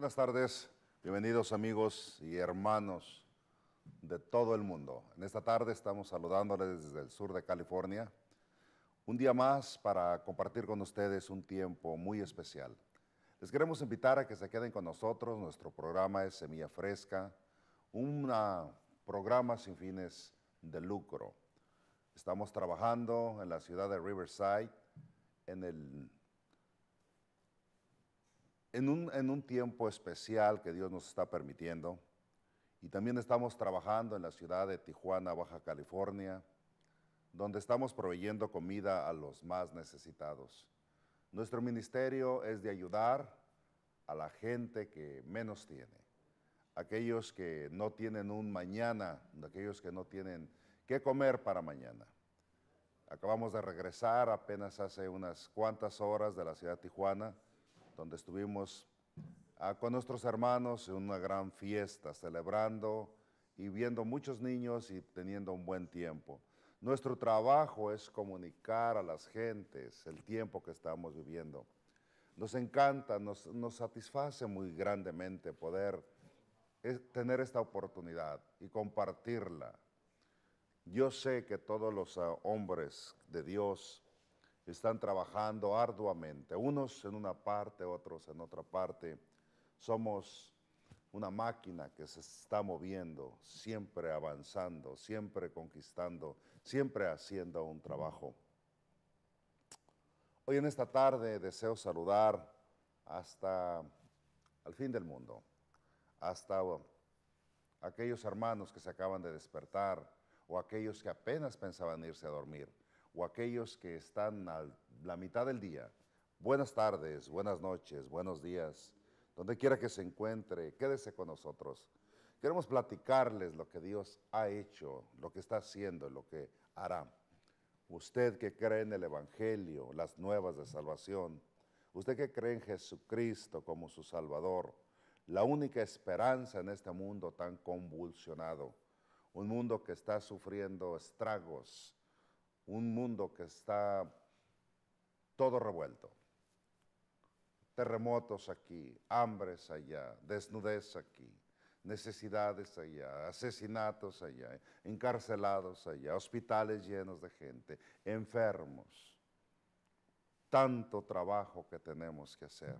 Buenas tardes, bienvenidos amigos y hermanos de todo el mundo. En esta tarde estamos saludándoles desde el sur de California. Un día más para compartir con ustedes un tiempo muy especial. Les queremos invitar a que se queden con nosotros. Nuestro programa es Semilla Fresca, un programa sin fines de lucro. Estamos trabajando en la ciudad de Riverside, en el en un, tiempo especial que Dios nos está permitiendo, y también estamos trabajando en la ciudad de Tijuana, Baja California, donde estamos proveyendo comida a los más necesitados. Nuestro ministerio es de ayudar a la gente que menos tiene, aquellos que no tienen un mañana, aquellos que no tienen qué comer para mañana. Acabamos de regresar apenas hace unas cuantas horas de la ciudad de Tijuana donde estuvimos ah, con nuestros hermanos en una gran fiesta, celebrando y viendo muchos niños y teniendo un buen tiempo. Nuestro trabajo es comunicar a las gentes el tiempo que estamos viviendo. Nos encanta, nos, nos satisface muy grandemente poder eh, tener esta oportunidad y compartirla. Yo sé que todos los ah, hombres de Dios están trabajando arduamente, unos en una parte, otros en otra parte. Somos una máquina que se está moviendo, siempre avanzando, siempre conquistando, siempre haciendo un trabajo. Hoy en esta tarde deseo saludar hasta al fin del mundo, hasta aquellos hermanos que se acaban de despertar o aquellos que apenas pensaban irse a dormir o aquellos que están a la mitad del día. Buenas tardes, buenas noches, buenos días, donde quiera que se encuentre, quédese con nosotros. Queremos platicarles lo que Dios ha hecho, lo que está haciendo, lo que hará. Usted que cree en el Evangelio, las nuevas de salvación, usted que cree en Jesucristo como su Salvador, la única esperanza en este mundo tan convulsionado, un mundo que está sufriendo estragos, un mundo que está todo revuelto. Terremotos aquí, hambres allá, desnudez aquí, necesidades allá, asesinatos allá, encarcelados allá, hospitales llenos de gente, enfermos. Tanto trabajo que tenemos que hacer,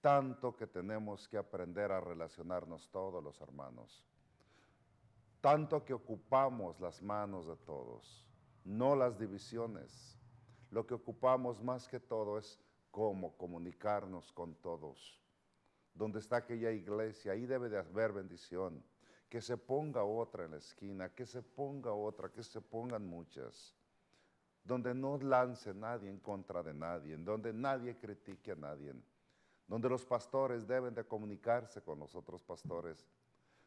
tanto que tenemos que aprender a relacionarnos todos los hermanos, tanto que ocupamos las manos de todos no las divisiones. Lo que ocupamos más que todo es cómo comunicarnos con todos. Donde está aquella iglesia, ahí debe de haber bendición. Que se ponga otra en la esquina, que se ponga otra, que se pongan muchas. Donde no lance nadie en contra de nadie, donde nadie critique a nadie. Donde los pastores deben de comunicarse con los otros pastores.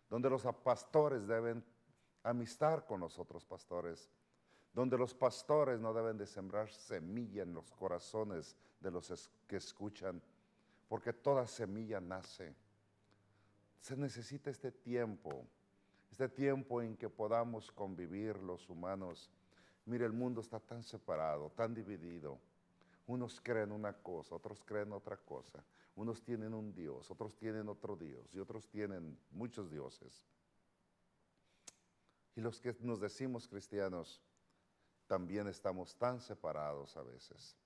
Donde los pastores deben amistar con los otros pastores donde los pastores no deben de sembrar semilla en los corazones de los que escuchan, porque toda semilla nace. Se necesita este tiempo, este tiempo en que podamos convivir los humanos. Mire, el mundo está tan separado, tan dividido. Unos creen una cosa, otros creen otra cosa. Unos tienen un Dios, otros tienen otro Dios y otros tienen muchos dioses. Y los que nos decimos cristianos, también estamos tan separados a veces,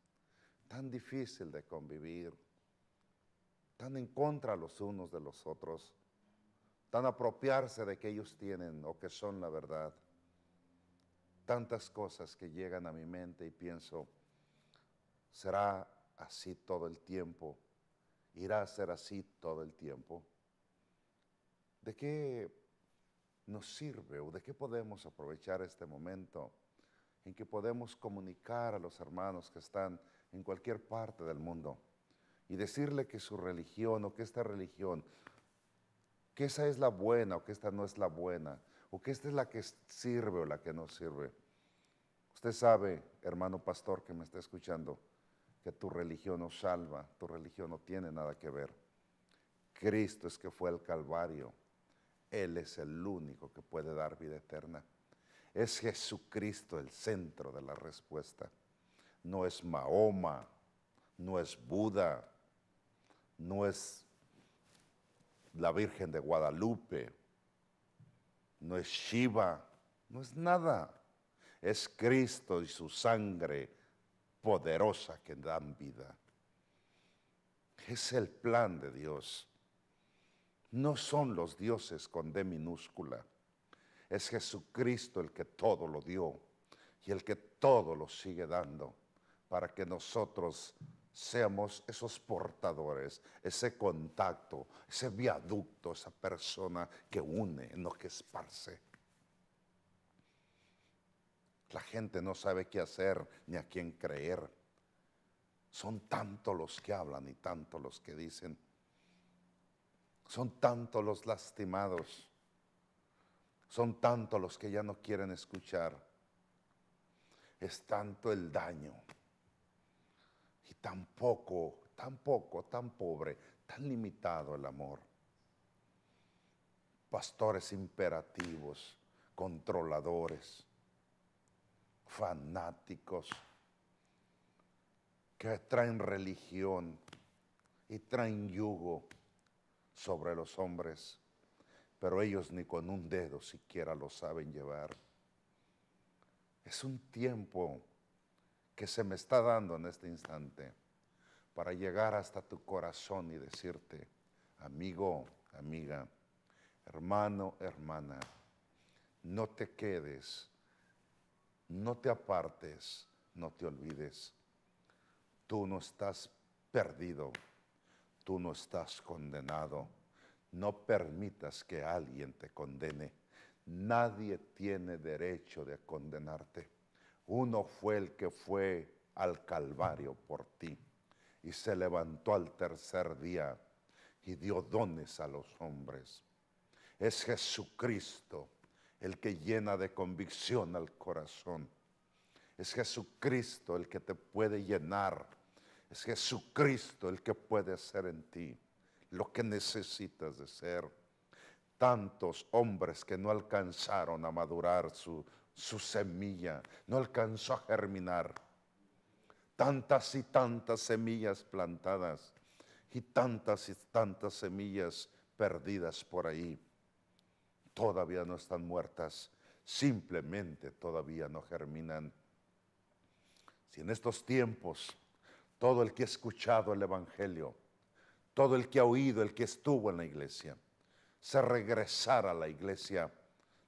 tan difícil de convivir, tan en contra los unos de los otros, tan apropiarse de que ellos tienen o que son la verdad. Tantas cosas que llegan a mi mente y pienso, ¿será así todo el tiempo? ¿Irá a ser así todo el tiempo? ¿De qué nos sirve o de qué podemos aprovechar este momento? en que podemos comunicar a los hermanos que están en cualquier parte del mundo y decirle que su religión o que esta religión, que esa es la buena o que esta no es la buena, o que esta es la que sirve o la que no sirve. Usted sabe, hermano pastor que me está escuchando, que tu religión no salva, tu religión no tiene nada que ver. Cristo es que fue el Calvario. Él es el único que puede dar vida eterna. Es Jesucristo el centro de la respuesta. No es Mahoma, no es Buda, no es la Virgen de Guadalupe, no es Shiva, no es nada. Es Cristo y su sangre poderosa que dan vida. Es el plan de Dios. No son los dioses con D minúscula es Jesucristo el que todo lo dio y el que todo lo sigue dando para que nosotros seamos esos portadores, ese contacto, ese viaducto, esa persona que une, no que esparce. La gente no sabe qué hacer ni a quién creer. Son tantos los que hablan y tantos los que dicen. Son tantos los lastimados. Son tantos los que ya no quieren escuchar. Es tanto el daño. Y tan poco, tan poco, tan pobre, tan limitado el amor. Pastores imperativos, controladores, fanáticos, que traen religión y traen yugo sobre los hombres pero ellos ni con un dedo siquiera lo saben llevar. Es un tiempo que se me está dando en este instante para llegar hasta tu corazón y decirte, amigo, amiga, hermano, hermana, no te quedes, no te apartes, no te olvides. Tú no estás perdido, tú no estás condenado no permitas que alguien te condene. Nadie tiene derecho de condenarte. Uno fue el que fue al Calvario por ti y se levantó al tercer día y dio dones a los hombres. Es Jesucristo el que llena de convicción al corazón. Es Jesucristo el que te puede llenar. Es Jesucristo el que puede ser en ti lo que necesitas de ser. Tantos hombres que no alcanzaron a madurar su, semilla, no alcanzó a germinar. Tantas y tantas semillas plantadas y tantas y tantas semillas perdidas por ahí. Todavía no están muertas, simplemente todavía no germinan. Si en estos tiempos todo el que ha escuchado el Evangelio todo el que ha oído, el que estuvo en la iglesia, se regresara a la iglesia,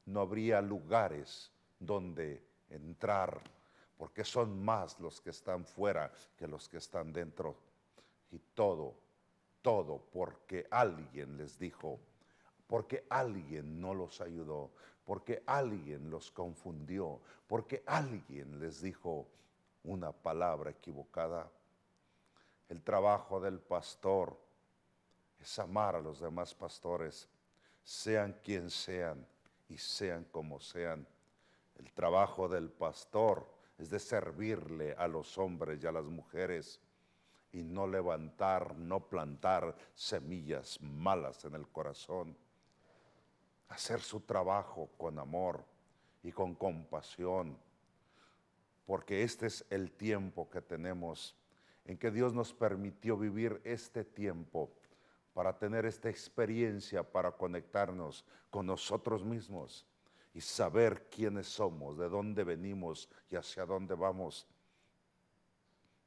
no habría lugares donde entrar, porque son más los que están fuera que los que están dentro. Y todo, todo porque alguien les dijo, porque alguien no los ayudó, porque alguien los confundió, porque alguien les dijo una palabra equivocada. El trabajo del pastor es amar a los demás pastores, sean quien sean y sean como sean. El trabajo del pastor es de servirle a los hombres y a las mujeres y no levantar, no plantar semillas malas en el corazón. Hacer su trabajo con amor y con compasión, porque este es el tiempo que tenemos, en que Dios nos permitió vivir este tiempo para tener esta experiencia, para conectarnos con nosotros mismos y saber quiénes somos, de dónde venimos y hacia dónde vamos.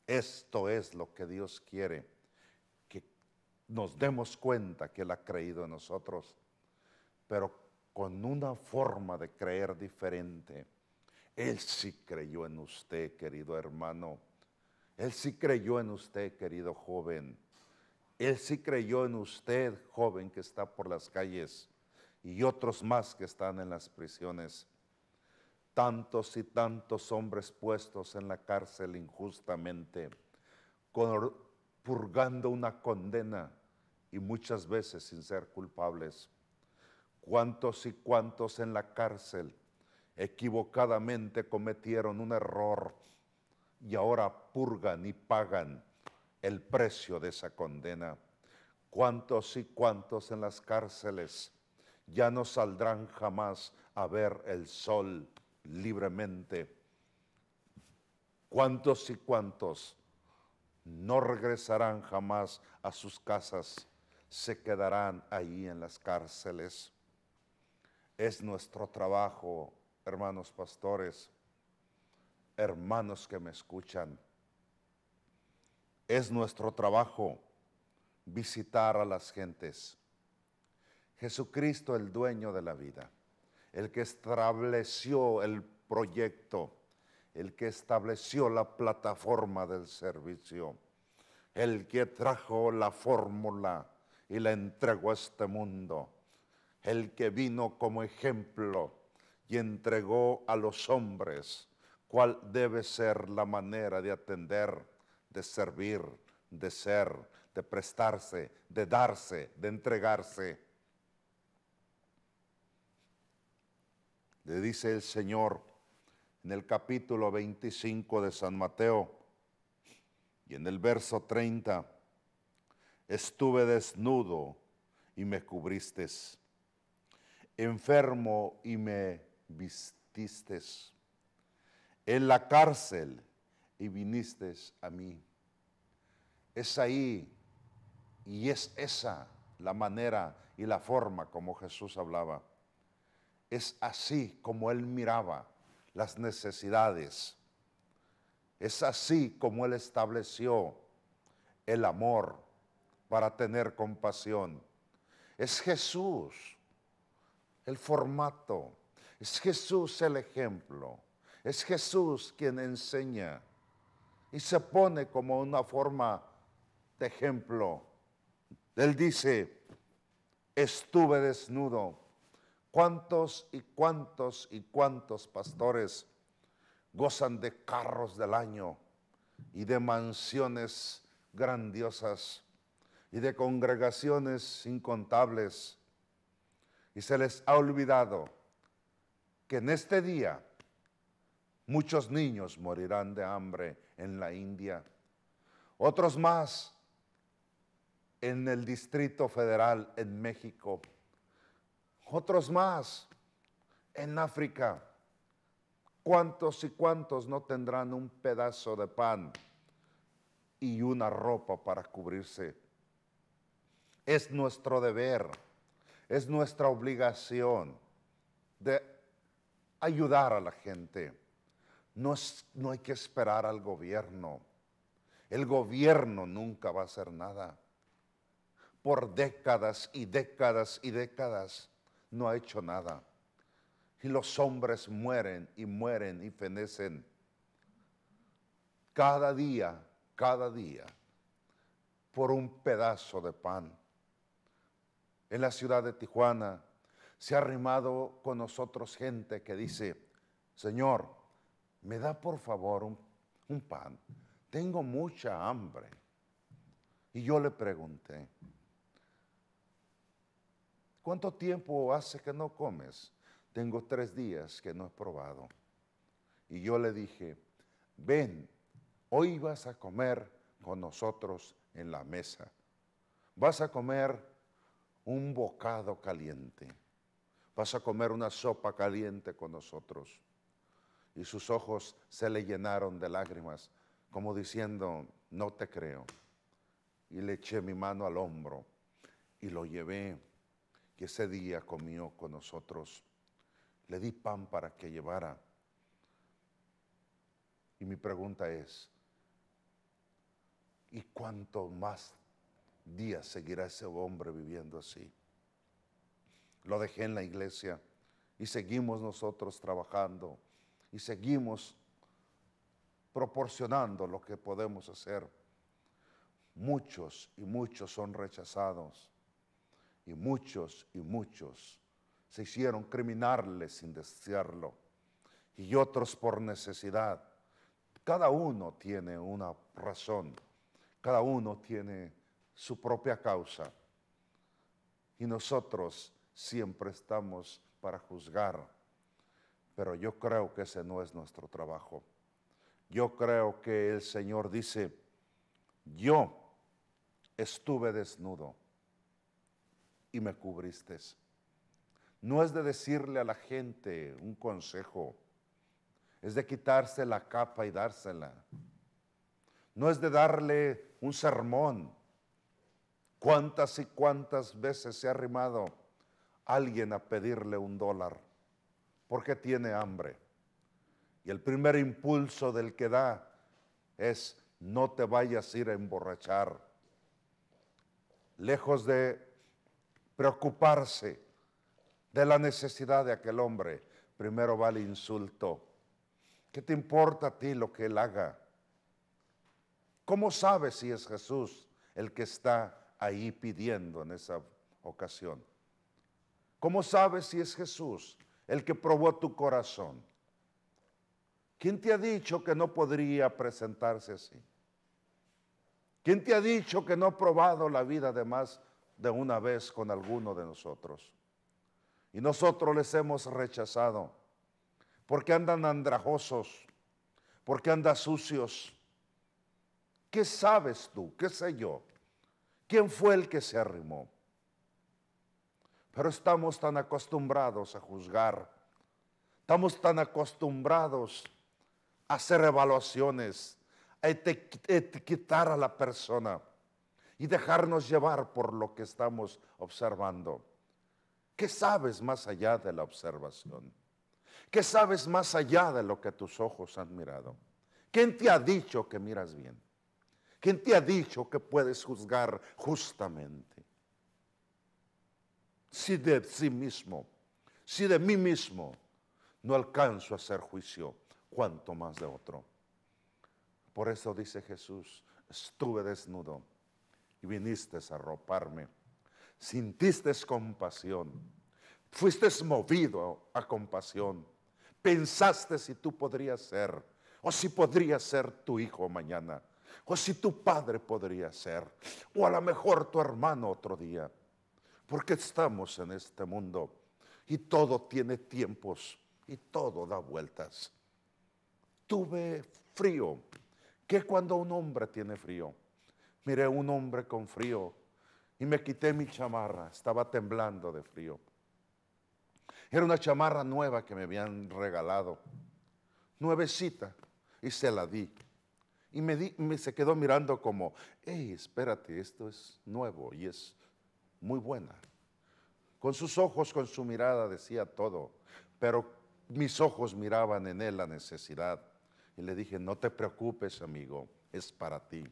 Esto es lo que Dios quiere, que nos demos cuenta que Él ha creído en nosotros, pero con una forma de creer diferente. Él sí creyó en usted, querido hermano. Él sí creyó en usted, querido joven. Él sí creyó en usted, joven que está por las calles, y otros más que están en las prisiones. Tantos y tantos hombres puestos en la cárcel injustamente, purgando una condena y muchas veces sin ser culpables. Cuántos y cuántos en la cárcel equivocadamente cometieron un error y ahora purgan y pagan el precio de esa condena. Cuántos y cuántos en las cárceles ya no saldrán jamás a ver el sol libremente. Cuántos y cuántos no regresarán jamás a sus casas, se quedarán ahí en las cárceles. Es nuestro trabajo, hermanos pastores, hermanos que me escuchan es nuestro trabajo visitar a las gentes. Jesucristo, el dueño de la vida, el que estableció el proyecto, el que estableció la plataforma del servicio, el que trajo la fórmula y la entregó a este mundo, el que vino como ejemplo y entregó a los hombres cuál debe ser la manera de atender de servir, de ser, de prestarse, de darse, de entregarse. Le dice el Señor en el capítulo 25 de San Mateo y en el verso 30, estuve desnudo y me cubriste, enfermo y me vististe, en la cárcel y viniste a mí. Es ahí y es esa la manera y la forma como Jesús hablaba. Es así como Él miraba las necesidades. Es así como Él estableció el amor para tener compasión. Es Jesús el formato. Es Jesús el ejemplo. Es Jesús quien enseña y se pone como una forma de ejemplo. Él dice, estuve desnudo. ¿Cuántos y cuántos y cuántos pastores gozan de carros del año y de mansiones grandiosas y de congregaciones incontables? Y se les ha olvidado que en este día muchos niños morirán de hambre en la India. Otros más en el Distrito Federal en México. Otros más en África. ¿Cuántos y cuántos no tendrán un pedazo de pan y una ropa para cubrirse? Es nuestro deber, es nuestra obligación de ayudar a la gente. No, hay que esperar al gobierno. El gobierno nunca va a hacer nada. Por décadas y décadas y décadas no ha hecho nada. Y los hombres mueren y mueren y fenecen. Cada día, cada día, por un pedazo de pan. En la ciudad de Tijuana se ha arrimado con nosotros gente que dice, Señor, me da por favor un, pan, tengo mucha hambre. Y yo le pregunté, ¿cuánto tiempo hace que no comes? Tengo tres días que no he probado. Y yo le dije, ven, hoy vas a comer con nosotros en la mesa. Vas a comer un bocado caliente. Vas a comer una sopa caliente con nosotros y sus ojos se le llenaron de lágrimas, como diciendo, no te creo. Y le eché mi mano al hombro y lo llevé, que ese día comió con nosotros. Le di pan para que llevara. Y mi pregunta es, ¿y cuánto más días seguirá ese hombre viviendo así? Lo dejé en la iglesia y seguimos nosotros trabajando y seguimos proporcionando lo que podemos hacer. Muchos y muchos son rechazados y muchos y muchos se hicieron criminales sin desearlo y otros por necesidad. Cada uno tiene una razón, cada uno tiene su propia causa y nosotros siempre estamos para juzgar pero yo creo que ese no es nuestro trabajo. Yo creo que el Señor dice, yo estuve desnudo y me cubriste. No es de decirle a la gente un consejo, es de quitarse la capa y dársela. No es de darle un sermón. ¿Cuántas y cuántas veces se ha arrimado alguien a pedirle un dólar? porque tiene hambre. Y el primer impulso del que da es no te vayas a ir a emborrachar. Lejos de preocuparse de la necesidad de aquel hombre, primero va el insulto. ¿Qué te importa a ti lo que él haga? ¿Cómo sabes si es Jesús el que está ahí pidiendo en esa ocasión? ¿Cómo sabes si es Jesús el que probó tu corazón. ¿Quién te ha dicho que no podría presentarse así? ¿Quién te ha dicho que no ha probado la vida de más de una vez con alguno de nosotros? Y nosotros les hemos rechazado porque andan andrajosos, porque andan sucios. ¿Qué sabes tú? ¿Qué sé yo? ¿Quién fue el que se arrimó? Pero estamos tan acostumbrados a juzgar, estamos tan acostumbrados a hacer evaluaciones, a etiquetar a la persona y dejarnos llevar por lo que estamos observando. ¿Qué sabes más allá de la observación? ¿Qué sabes más allá de lo que tus ojos han mirado? ¿Quién te ha dicho que miras bien? ¿Quién te ha dicho que puedes juzgar justamente? si de sí mismo, si de mí mismo no alcanzo a hacer juicio, cuanto más de otro. Por eso dice Jesús, estuve desnudo y viniste a roparme, sintiste compasión, fuiste movido a compasión, pensaste si tú podrías ser, o si podría ser tu hijo mañana, o si tu padre podría ser, o a lo mejor tu hermano otro día porque estamos en este mundo y todo tiene tiempos y todo da vueltas. Tuve frío. que cuando un hombre tiene frío? Miré un hombre con frío y me quité mi chamarra. Estaba temblando de frío. Era una chamarra nueva que me habían regalado. Nuevecita. Y se la di. Y me, se quedó mirando como, hey, espérate, esto es nuevo y es muy buena. Con sus ojos, con su mirada decía todo, pero mis ojos miraban en él la necesidad. Y le dije, no te preocupes, amigo, es para ti.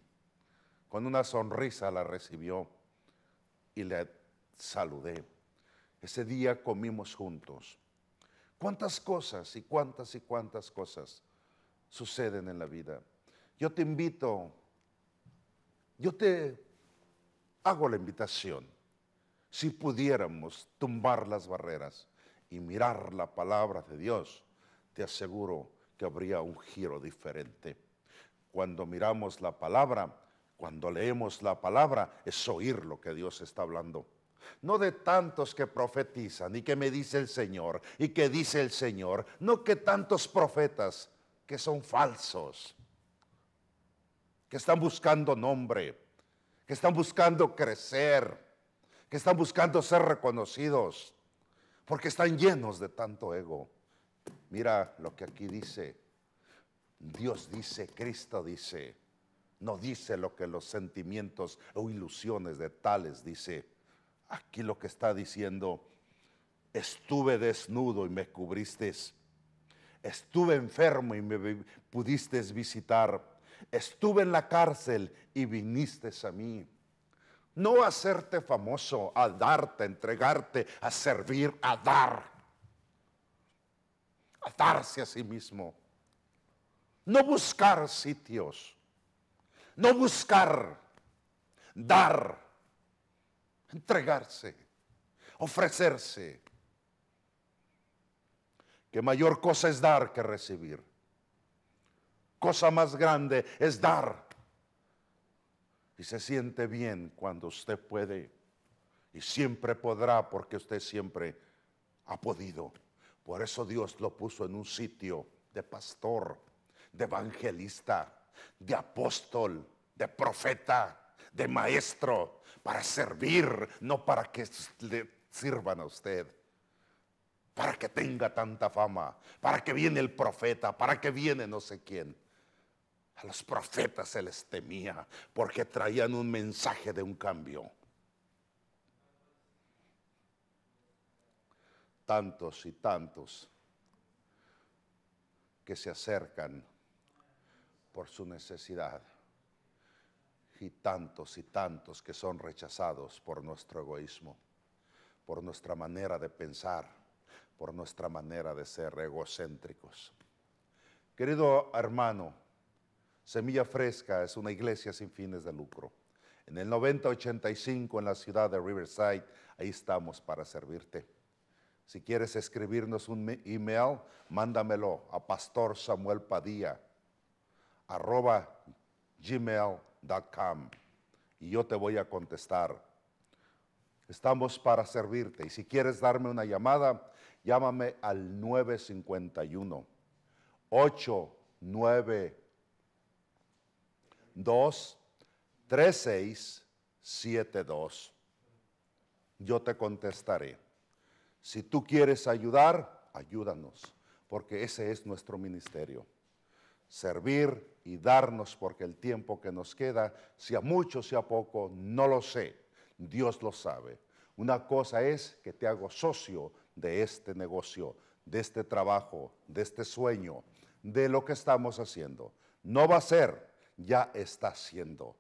Con una sonrisa la recibió y le saludé. Ese día comimos juntos. ¿Cuántas cosas y cuántas y cuántas cosas suceden en la vida? Yo te invito, yo te hago la invitación si pudiéramos tumbar las barreras y mirar la palabra de Dios, te aseguro que habría un giro diferente. Cuando miramos la palabra, cuando leemos la palabra, es oír lo que Dios está hablando. No de tantos que profetizan y que me dice el Señor y que dice el Señor. No que tantos profetas que son falsos, que están buscando nombre, que están buscando crecer que están buscando ser reconocidos, porque están llenos de tanto ego. Mira lo que aquí dice. Dios dice, Cristo dice. No dice lo que los sentimientos o ilusiones de tales dice. Aquí lo que está diciendo, estuve desnudo y me cubriste. Estuve enfermo y me pudiste visitar. Estuve en la cárcel y viniste a mí. No hacerte famoso, a darte, a entregarte, a servir, a dar. A darse a sí mismo. No buscar sitios. No buscar. Dar. Entregarse. Ofrecerse. Que mayor cosa es dar que recibir. Cosa más grande es dar y se siente bien cuando usted puede. Y siempre podrá porque usted siempre ha podido. Por eso Dios lo puso en un sitio de pastor, de evangelista, de apóstol, de profeta, de maestro, para servir, no para que le sirvan a usted para que tenga tanta fama, para que viene el profeta, para que viene no sé quién. A los profetas se les temía porque traían un mensaje de un cambio. Tantos y tantos que se acercan por su necesidad y tantos y tantos que son rechazados por nuestro egoísmo, por nuestra manera de pensar, por nuestra manera de ser egocéntricos. Querido hermano, Semilla Fresca es una iglesia sin fines de lucro. En el 9085 en la ciudad de Riverside, ahí estamos para servirte. Si quieres escribirnos un email, mándamelo a Pastor Samuel Padilla, arroba gmail.com y yo te voy a contestar. Estamos para servirte y si quieres darme una llamada, llámame al 951 8951 2, 3, 6, 7, 2. Yo te contestaré. Si tú quieres ayudar, ayúdanos, porque ese es nuestro ministerio. Servir y darnos, porque el tiempo que nos queda, sea mucho, sea poco, no lo sé. Dios lo sabe. Una cosa es que te hago socio de este negocio, de este trabajo, de este sueño, de lo que estamos haciendo. No va a ser ya está haciendo.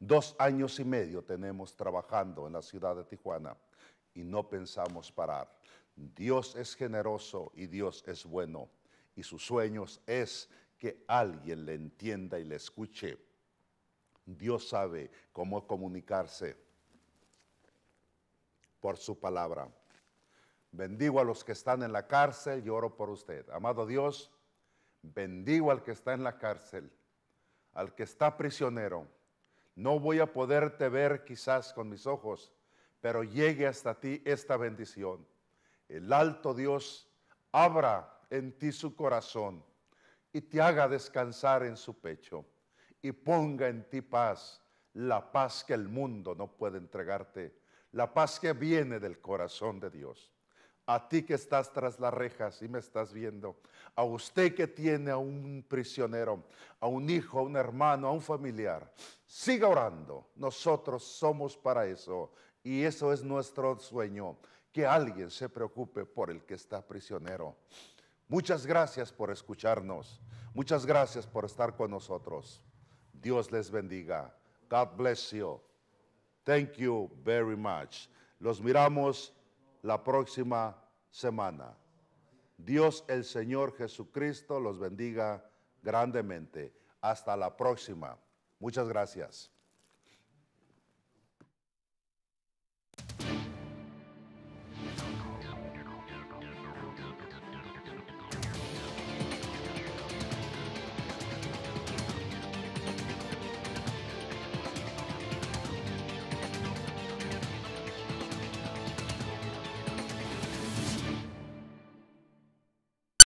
Dos años y medio tenemos trabajando en la ciudad de Tijuana y no pensamos parar. Dios es generoso y Dios es bueno y sus sueños es que alguien le entienda y le escuche. Dios sabe cómo comunicarse por su palabra. Bendigo a los que están en la cárcel y oro por usted. Amado Dios, bendigo al que está en la cárcel al que está prisionero. No voy a poderte ver quizás con mis ojos, pero llegue hasta ti esta bendición. El alto Dios abra en ti su corazón y te haga descansar en su pecho y ponga en ti paz, la paz que el mundo no puede entregarte, la paz que viene del corazón de Dios a ti que estás tras las rejas y me estás viendo, a usted que tiene a un prisionero, a un hijo, a un hermano, a un familiar, siga orando. Nosotros somos para eso y eso es nuestro sueño, que alguien se preocupe por el que está prisionero. Muchas gracias por escucharnos. Muchas gracias por estar con nosotros. Dios les bendiga. God bless you. Thank you very much. Los miramos la próxima semana. Dios el Señor Jesucristo los bendiga grandemente. Hasta la próxima. Muchas gracias.